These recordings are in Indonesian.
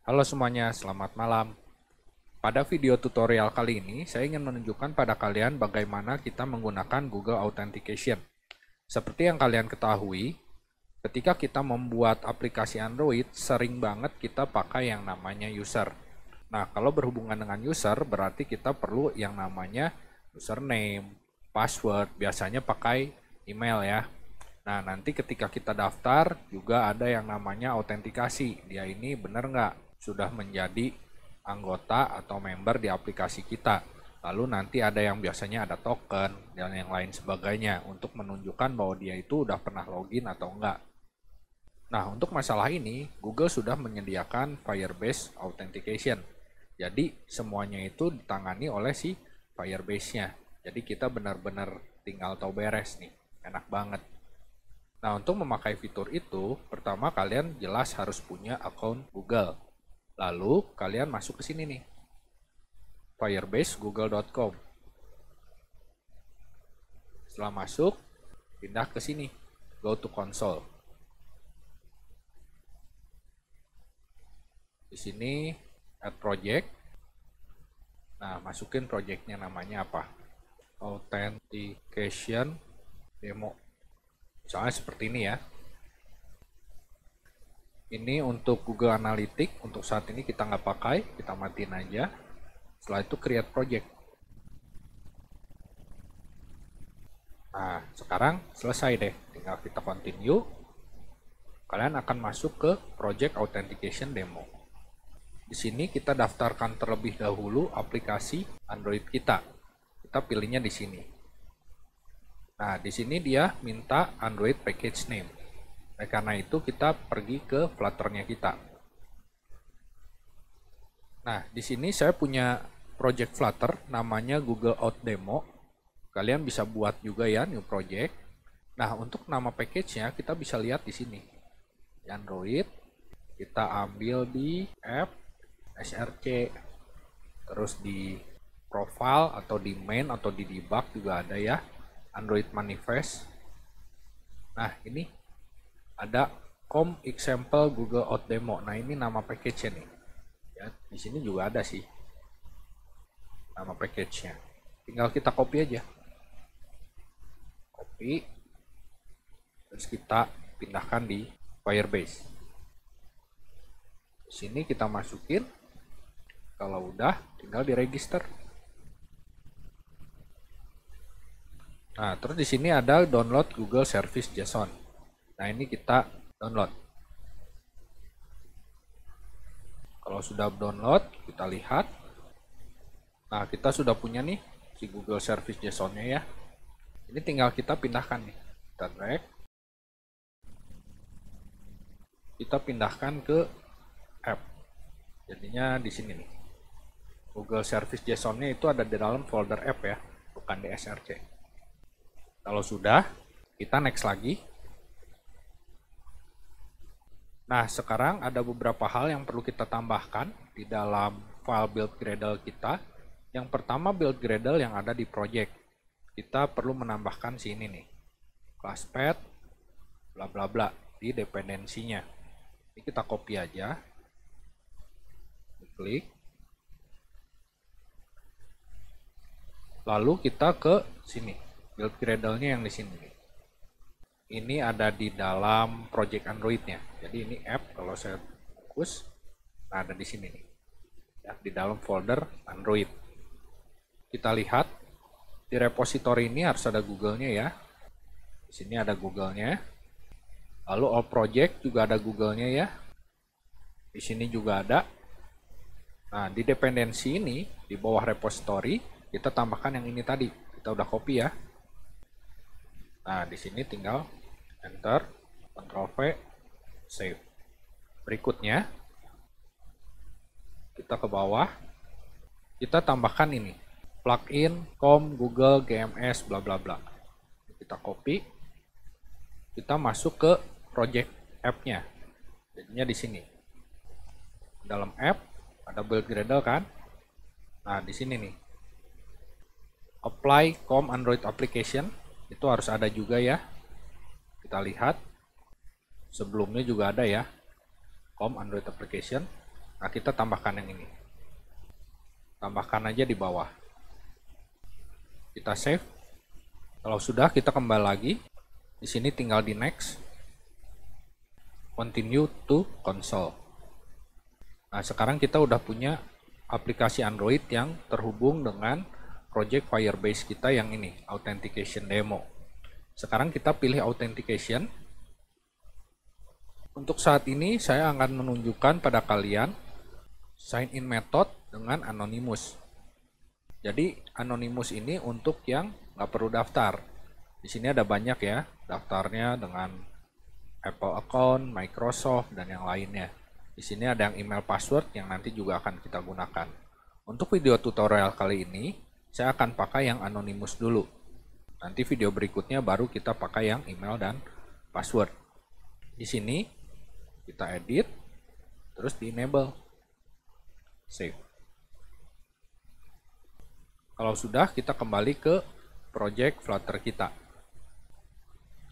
Halo semuanya, selamat malam. Pada video tutorial kali ini, saya ingin menunjukkan pada kalian bagaimana kita menggunakan Google Authentication. Seperti yang kalian ketahui, ketika kita membuat aplikasi Android, sering banget kita pakai yang namanya user. Nah, kalau berhubungan dengan user, berarti kita perlu yang namanya username, password, biasanya pakai email ya. Nah, nanti ketika kita daftar, juga ada yang namanya autentikasi. Dia ini benar nggak? sudah menjadi anggota atau member di aplikasi kita. Lalu nanti ada yang biasanya ada token dan yang lain sebagainya untuk menunjukkan bahwa dia itu sudah pernah login atau enggak. Nah, untuk masalah ini, Google sudah menyediakan Firebase Authentication. Jadi, semuanya itu ditangani oleh si Firebase-nya. Jadi, kita benar-benar tinggal tahu beres nih. Enak banget. Nah, untuk memakai fitur itu, pertama kalian jelas harus punya akun Google. Lalu kalian masuk ke sini nih. Firebase google.com. Setelah masuk, pindah ke sini. Go to console. Di sini add project. Nah, masukin projectnya namanya apa? Authentication demo. Misalnya seperti ini ya ini untuk Google Analytics untuk saat ini kita nggak pakai kita matiin aja setelah itu create project nah sekarang selesai deh tinggal kita continue kalian akan masuk ke project authentication demo di sini kita daftarkan terlebih dahulu aplikasi Android kita kita pilihnya di sini nah di sini dia minta Android package name Nah, karena itu kita pergi ke flutternya kita. Nah, di sini saya punya project Flutter namanya Google Out Demo. Kalian bisa buat juga ya new project. Nah, untuk nama package-nya kita bisa lihat di sini. Di Android kita ambil di app SRC terus di profile atau di main atau di debug juga ada ya Android manifest. Nah, ini ada com example Google Out demo. Nah, ini nama package-nya nih. Ya, di sini juga ada sih nama package-nya. Tinggal kita copy aja. Copy terus kita pindahkan di Firebase. Di sini kita masukin kalau udah tinggal di register. Nah, terus di sini ada download Google Service JSON. Nah ini kita download. Kalau sudah download, kita lihat. Nah kita sudah punya nih si Google Service JSON-nya ya. Ini tinggal kita pindahkan nih. Kita drag. Kita pindahkan ke app. Jadinya di sini nih. Google Service JSON-nya itu ada di dalam folder app ya, bukan di SRC. Kalau sudah, kita next lagi. Nah, sekarang ada beberapa hal yang perlu kita tambahkan di dalam file build Gradle kita. Yang pertama build Gradle yang ada di project. Kita perlu menambahkan sini nih. Class path bla bla bla di dependensinya. Ini kita copy aja. Klik. Lalu kita ke sini. Build Gradle-nya yang di sini nih ini ada di dalam project Android-nya. Jadi ini app kalau saya fokus, nah ada di sini nih. Ya, di dalam folder Android. Kita lihat di repository ini harus ada Google-nya ya. Di sini ada Google-nya. Lalu all project juga ada Google-nya ya. Di sini juga ada. Nah, di dependensi ini di bawah repository kita tambahkan yang ini tadi. Kita udah copy ya. Nah, di sini tinggal Enter, Control V, Save. Berikutnya, kita ke bawah, kita tambahkan ini, plugin, com, Google, GMS, bla bla bla. Kita copy, kita masuk ke project app-nya. Jadinya di sini. Dalam app, ada build Gradle kan? Nah, di sini nih. Apply com Android application, itu harus ada juga ya kita lihat sebelumnya juga ada ya com Android application nah kita tambahkan yang ini tambahkan aja di bawah kita save kalau sudah kita kembali lagi di sini tinggal di next continue to console nah sekarang kita udah punya aplikasi Android yang terhubung dengan project Firebase kita yang ini authentication demo sekarang kita pilih authentication. Untuk saat ini saya akan menunjukkan pada kalian sign in method dengan anonymous. Jadi anonymous ini untuk yang nggak perlu daftar. Di sini ada banyak ya daftarnya dengan Apple account, Microsoft dan yang lainnya. Di sini ada yang email password yang nanti juga akan kita gunakan. Untuk video tutorial kali ini, saya akan pakai yang anonymous dulu. Nanti video berikutnya baru kita pakai yang email dan password. Di sini kita edit, terus di enable. Save. Kalau sudah kita kembali ke project Flutter kita.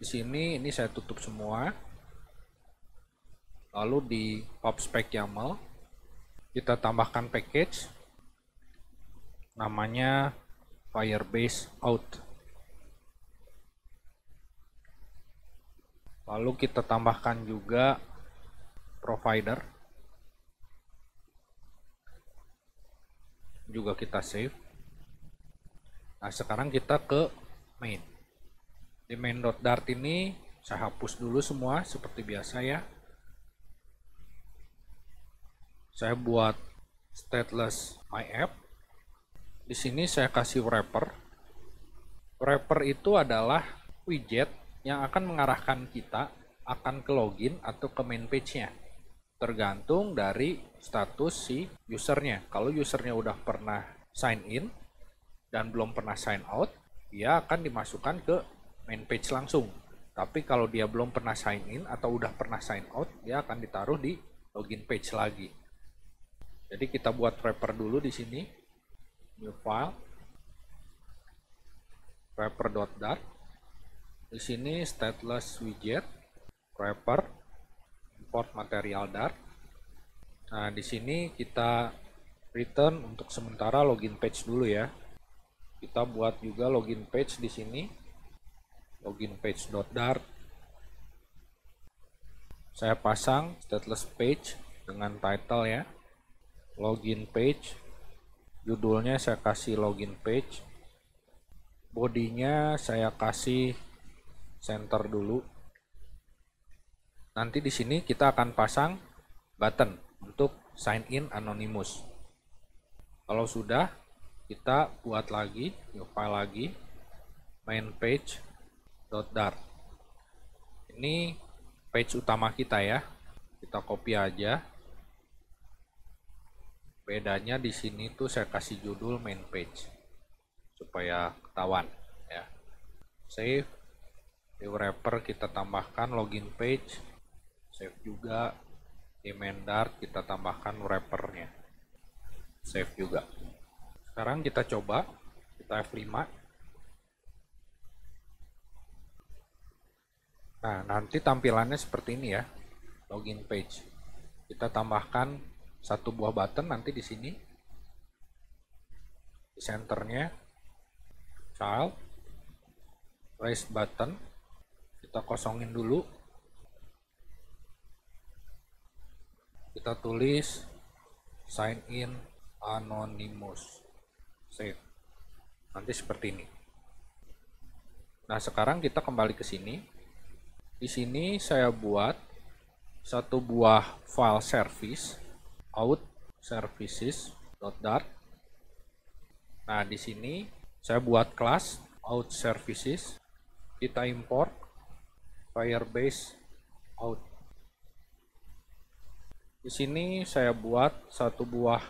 Di sini ini saya tutup semua. Lalu di pop spec YAML kita tambahkan package namanya Firebase out. lalu kita tambahkan juga provider juga kita save nah sekarang kita ke main di main.dart ini saya hapus dulu semua seperti biasa ya saya buat stateless my app di sini saya kasih wrapper wrapper itu adalah widget yang akan mengarahkan kita akan ke login atau ke main page-nya. Tergantung dari status si usernya. Kalau usernya udah pernah sign in dan belum pernah sign out, dia akan dimasukkan ke main page langsung. Tapi kalau dia belum pernah sign in atau udah pernah sign out, dia akan ditaruh di login page lagi. Jadi kita buat wrapper dulu di sini. New file wrapper.dart di sini stateless widget, wrapper, import material Dart. Nah, di sini kita return untuk sementara login page dulu ya. Kita buat juga login page di sini. Login page dart Saya pasang stateless page dengan title ya. Login page. Judulnya saya kasih login page. Bodinya saya kasih center dulu. Nanti di sini kita akan pasang button untuk sign in anonymous. Kalau sudah, kita buat lagi, nyoba file lagi, main page .dot .dart. Ini page utama kita ya. Kita copy aja. Bedanya di sini tuh saya kasih judul main page supaya ketahuan ya. Save view wrapper kita tambahkan login page save juga demand dart kita tambahkan wrappernya save juga sekarang kita coba kita F5 Nah, nanti tampilannya seperti ini ya. Login page. Kita tambahkan satu buah button nanti di sini. Di centernya child raise button kita kosongin dulu kita tulis sign in anonymous save nanti seperti ini nah sekarang kita kembali ke sini di sini saya buat satu buah file service out services .dart. nah di sini saya buat kelas out services kita import Firebase out. Di sini saya buat satu buah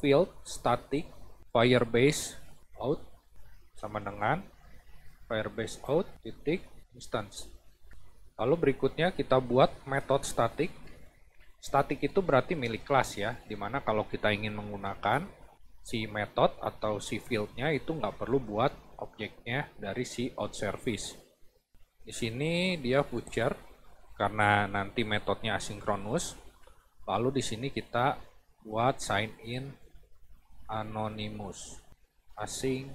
field static Firebase out sama dengan Firebase out titik instance. Lalu berikutnya kita buat metode static. Static itu berarti milik kelas ya, dimana kalau kita ingin menggunakan si method atau si fieldnya itu nggak perlu buat objeknya dari si out service. Di sini dia future karena nanti metodenya asinkronus. Lalu di sini kita buat sign in anonymous asing.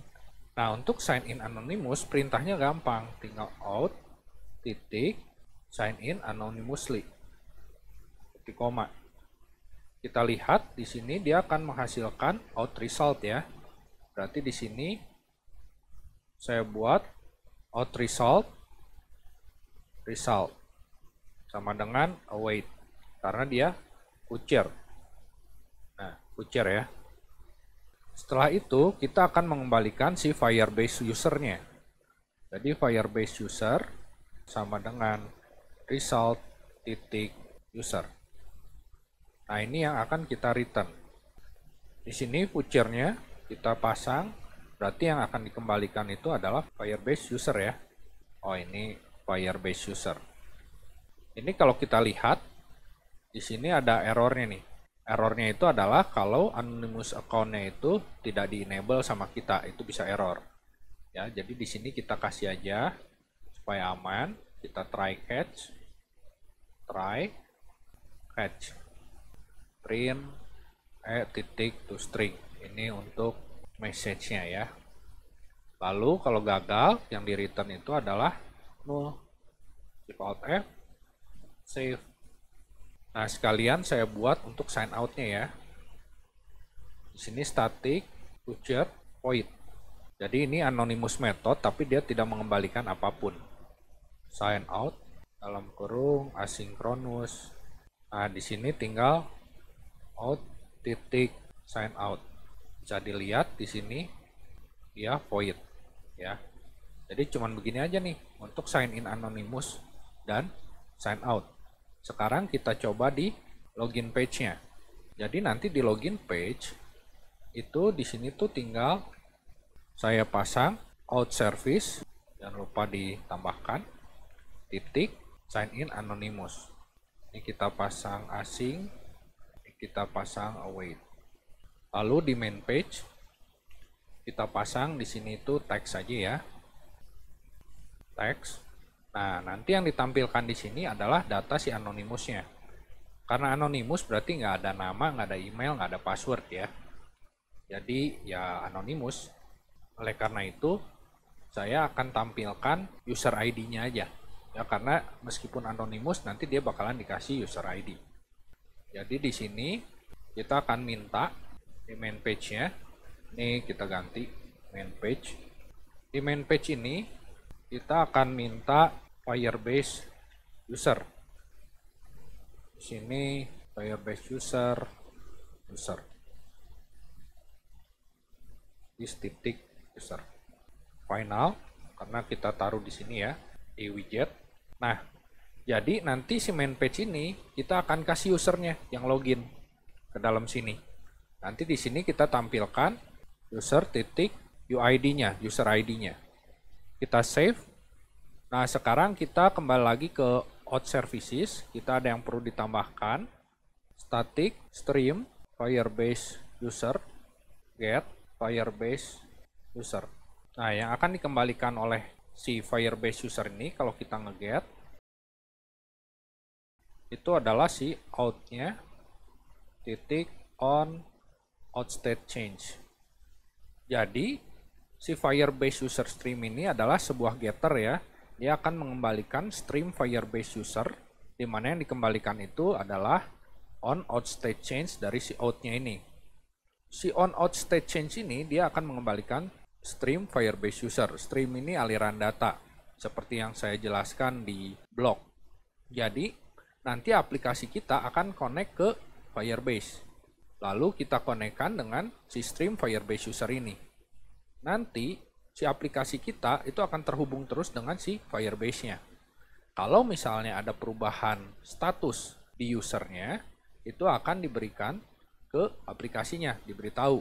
Nah, untuk sign in anonymous perintahnya gampang, tinggal out titik sign in anonymously. Di koma. Kita lihat di sini dia akan menghasilkan out result ya. Berarti di sini saya buat out result result sama dengan await karena dia kucir. Nah, kucir ya. Setelah itu kita akan mengembalikan si Firebase usernya. Jadi Firebase user sama dengan result titik user. Nah, ini yang akan kita return. Di sini kucirnya kita pasang, berarti yang akan dikembalikan itu adalah Firebase user ya. Oh, ini Firebase user. Ini kalau kita lihat di sini ada errornya nih. Errornya itu adalah kalau anonymous account-nya itu tidak di enable sama kita, itu bisa error. Ya, jadi di sini kita kasih aja supaya aman, kita try catch try catch print e titik to string ini untuk message-nya ya lalu kalau gagal yang di return itu adalah 0 klik alt F save nah sekalian saya buat untuk sign outnya ya di sini static pujar void jadi ini anonymous method tapi dia tidak mengembalikan apapun sign out dalam kurung asinkronus nah di sini tinggal out titik sign out bisa dilihat di sini ya void ya jadi cuman begini aja nih untuk sign in anonymous dan sign out. Sekarang kita coba di login page-nya. Jadi nanti di login page itu di sini tuh tinggal saya pasang out service dan lupa ditambahkan titik sign in anonymous. Ini kita pasang asing, ini kita pasang await. Lalu di main page kita pasang di sini itu tag saja ya, teks. Nah, nanti yang ditampilkan di sini adalah data si anonimusnya. Karena anonimus berarti nggak ada nama, nggak ada email, nggak ada password ya. Jadi ya anonimus. Oleh karena itu, saya akan tampilkan user ID-nya aja. Ya, karena meskipun anonimus, nanti dia bakalan dikasih user ID. Jadi di sini kita akan minta di main page-nya. Ini kita ganti main page. Di main page ini kita akan minta Firebase user. Di sini Firebase user, user. Di titik user. Final, karena kita taruh di sini ya, di widget. Nah, jadi nanti si main page ini kita akan kasih usernya yang login ke dalam sini. Nanti di sini kita tampilkan user titik UID-nya, user ID-nya kita save. Nah, sekarang kita kembali lagi ke out services. Kita ada yang perlu ditambahkan. Static, stream, Firebase user, get, Firebase user. Nah, yang akan dikembalikan oleh si Firebase user ini kalau kita ngeget itu adalah si outnya titik on out state change. Jadi, si Firebase user stream ini adalah sebuah getter ya. Dia akan mengembalikan stream Firebase user, di mana yang dikembalikan itu adalah on out state change dari si outnya ini. Si on out state change ini dia akan mengembalikan stream Firebase user. Stream ini aliran data, seperti yang saya jelaskan di blog. Jadi, nanti aplikasi kita akan connect ke Firebase. Lalu kita konekkan dengan si stream Firebase user ini nanti si aplikasi kita itu akan terhubung terus dengan si Firebase-nya. Kalau misalnya ada perubahan status di usernya, itu akan diberikan ke aplikasinya, diberitahu.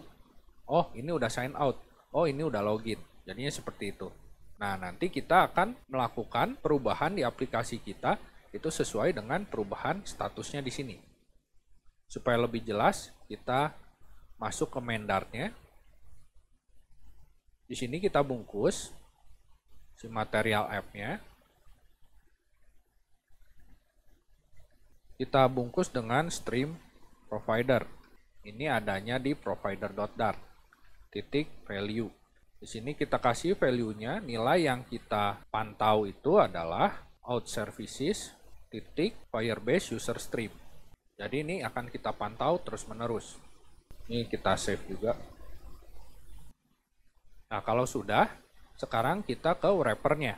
Oh, ini udah sign out. Oh, ini udah login. Jadinya seperti itu. Nah, nanti kita akan melakukan perubahan di aplikasi kita itu sesuai dengan perubahan statusnya di sini. Supaya lebih jelas, kita masuk ke mandartnya di sini kita bungkus si material F-nya. Kita bungkus dengan stream provider. Ini adanya di provider.dart titik value. Di sini kita kasih value-nya, nilai yang kita pantau itu adalah out services titik firebase user stream. Jadi ini akan kita pantau terus menerus. Ini kita save juga. Nah, kalau sudah, sekarang kita ke wrappernya.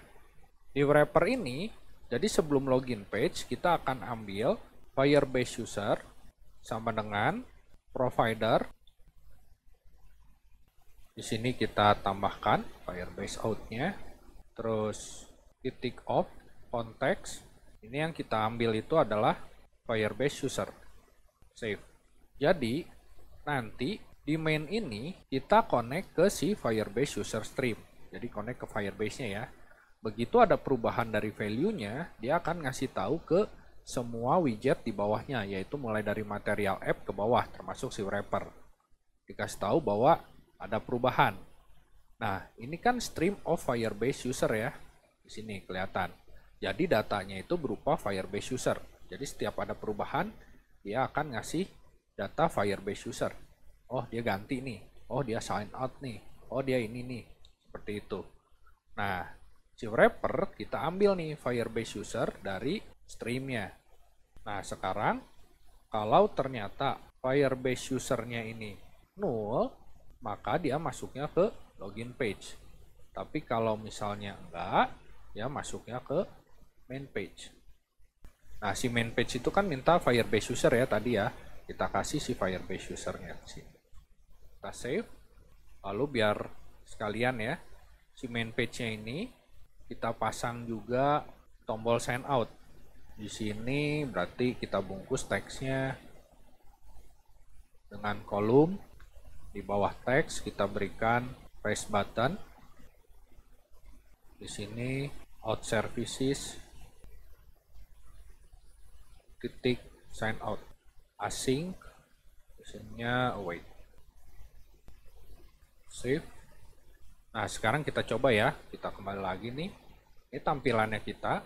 Di wrapper ini, jadi sebelum login page, kita akan ambil Firebase user sama dengan provider. Di sini kita tambahkan Firebase out-nya, terus titik off context Ini yang kita ambil itu adalah Firebase user. Save. Jadi, nanti di main ini kita connect ke si Firebase user stream. Jadi connect ke Firebase-nya ya. Begitu ada perubahan dari value-nya, dia akan ngasih tahu ke semua widget di bawahnya, yaitu mulai dari material app ke bawah, termasuk si wrapper. Dikasih tahu bahwa ada perubahan. Nah, ini kan stream of Firebase user ya. Di sini kelihatan. Jadi datanya itu berupa Firebase user. Jadi setiap ada perubahan, dia akan ngasih data Firebase user oh dia ganti nih oh dia sign out nih oh dia ini nih seperti itu nah si wrapper kita ambil nih firebase user dari streamnya nah sekarang kalau ternyata firebase usernya ini null maka dia masuknya ke login page tapi kalau misalnya enggak ya masuknya ke main page nah si main page itu kan minta firebase user ya tadi ya kita kasih si firebase usernya ke sini kita save lalu biar sekalian ya si main page nya ini kita pasang juga tombol sign out di sini berarti kita bungkus teksnya dengan kolom di bawah teks kita berikan press button di sini out services titik sign out async isinya await save nah sekarang kita coba ya kita kembali lagi nih ini tampilannya kita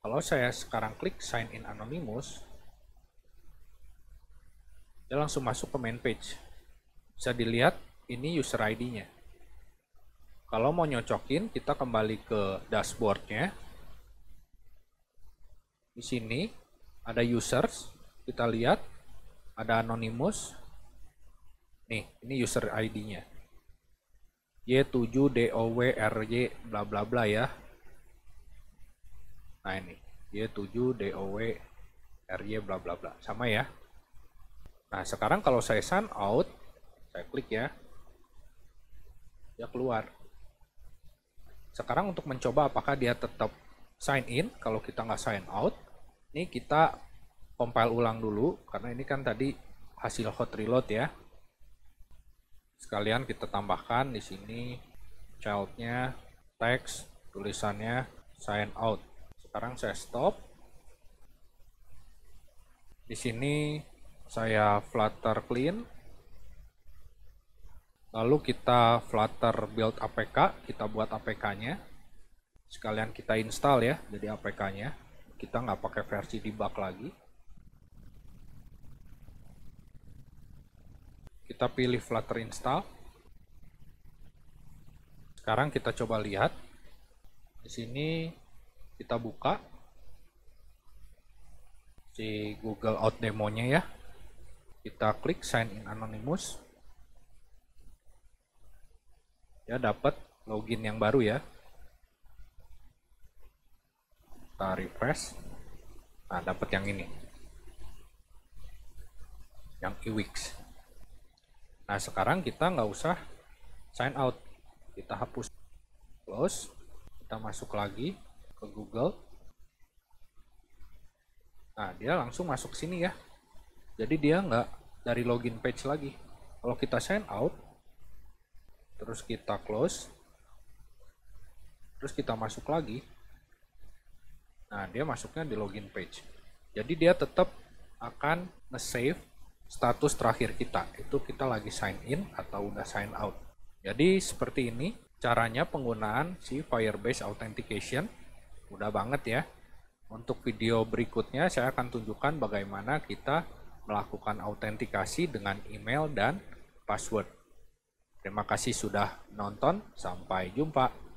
kalau saya sekarang klik sign in anonymous dia langsung masuk ke main page bisa dilihat ini user ID nya kalau mau nyocokin kita kembali ke dashboardnya di sini ada users kita lihat ada anonymous Nih, ini user ID-nya. 7 dowrj bla bla bla ya. Nah ini, y 7 dowrj bla bla bla. Sama ya. Nah, sekarang kalau saya sign out, saya klik ya. ya keluar. Sekarang untuk mencoba apakah dia tetap sign in kalau kita nggak sign out. Ini kita compile ulang dulu karena ini kan tadi hasil hot reload ya sekalian kita tambahkan di sini childnya teks tulisannya sign out sekarang saya stop di sini saya flutter clean lalu kita flutter build apk kita buat apk nya sekalian kita install ya jadi apk nya kita nggak pakai versi debug lagi kita pilih Flutter install. Sekarang kita coba lihat. Di sini kita buka si Google Out demonya ya. Kita klik sign in anonymous. Ya dapat login yang baru ya. Kita refresh. Nah, dapat yang ini. Yang eWix. Nah sekarang kita nggak usah sign out, kita hapus close, kita masuk lagi ke Google. Nah dia langsung masuk sini ya. Jadi dia nggak dari login page lagi. Kalau kita sign out, terus kita close, terus kita masuk lagi. Nah dia masuknya di login page. Jadi dia tetap akan nge-save status terakhir kita itu kita lagi sign in atau udah sign out jadi seperti ini caranya penggunaan si Firebase Authentication mudah banget ya untuk video berikutnya saya akan tunjukkan bagaimana kita melakukan autentikasi dengan email dan password. Terima kasih sudah nonton, sampai jumpa.